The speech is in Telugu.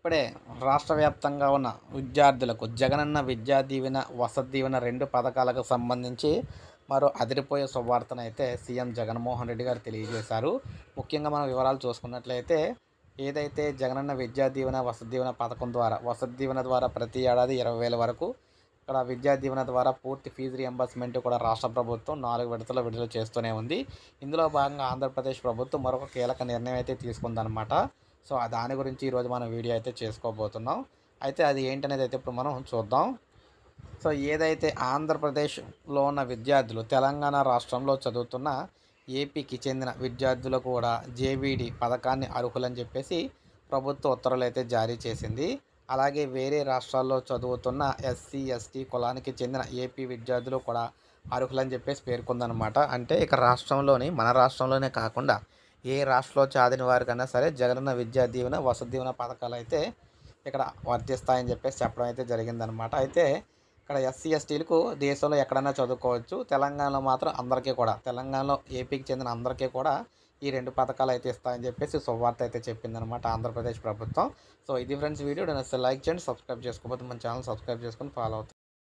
ఇప్పుడే రాష్ట్ర వ్యాప్తంగా ఉన్న విద్యార్థులకు జగనన్న విద్యా దీవెన వసతి దీవెన రెండు పథకాలకు సంబంధించి మరో అదిరిపోయే అయితే సీఎం జగన్మోహన్ రెడ్డి గారు తెలియజేశారు ముఖ్యంగా మనం వివరాలు చూసుకున్నట్లయితే ఏదైతే జగనన్న విద్యా దీవెన వసతి దీవెన పథకం ద్వారా వసతి దీవెన ద్వారా ప్రతి ఏడాది ఇరవై వేల వరకు ఇక్కడ విద్యా దీవెన ద్వారా పూర్తి ఫీజు రియంబర్స్మెంట్ కూడా రాష్ట్ర ప్రభుత్వం నాలుగు విడతలు విడుదల చేస్తూనే ఉంది ఇందులో భాగంగా ఆంధ్రప్రదేశ్ ప్రభుత్వం మరొక కీలక నిర్ణయం అయితే తీసుకుందనమాట సో దాని గురించి ఈరోజు మనం వీడియో అయితే చేసుకోబోతున్నాం అయితే అది ఏంటనేది అయితే ఇప్పుడు మనం చూద్దాం సో ఏదైతే ఆంధ్రప్రదేశ్లో ఉన్న విద్యార్థులు తెలంగాణ రాష్ట్రంలో చదువుతున్న ఏపీకి చెందిన విద్యార్థులు కూడా జేబీడి పథకాన్ని అర్హులని చెప్పేసి ప్రభుత్వ ఉత్తర్వులు అయితే జారీ చేసింది అలాగే వేరే రాష్ట్రాల్లో చదువుతున్న ఎస్సీ ఎస్టీ కులానికి చెందిన ఏపీ విద్యార్థులు కూడా అర్హులని చెప్పేసి పేర్కొందనమాట అంటే ఇక రాష్ట్రంలోని మన రాష్ట్రంలోనే కాకుండా ఏ రాష్ట్రంలో చాదిన వారికైనా సరే జగనన్న విద్యా దీవెన వసతి దీవెన పథకాలు అయితే ఇక్కడ వర్తిస్తాయని చెప్పేసి చెప్పడం అయితే జరిగిందనమాట అయితే ఇక్కడ ఎస్సీ ఎస్టీలకు దేశంలో ఎక్కడైనా చదువుకోవచ్చు తెలంగాణలో మాత్రం అందరికీ కూడా తెలంగాణలో ఏపీకి చెందిన అందరికీ కూడా ఈ రెండు పథకాలు అయితే ఇస్తాయని చెప్పేసి శుభవార్త అయితే చెప్పిందనమాట ఆంధ్రప్రదేశ్ ప్రభుత్వం సో ఇది ఫ్రెండ్స్ వీడియో నేను లైక్ చేయండి సబ్స్క్రైబ్ చేసుకోకపోతే మన ఛానల్ సబ్స్క్రైబ్ చేసుకొని ఫాలో అవుతుంది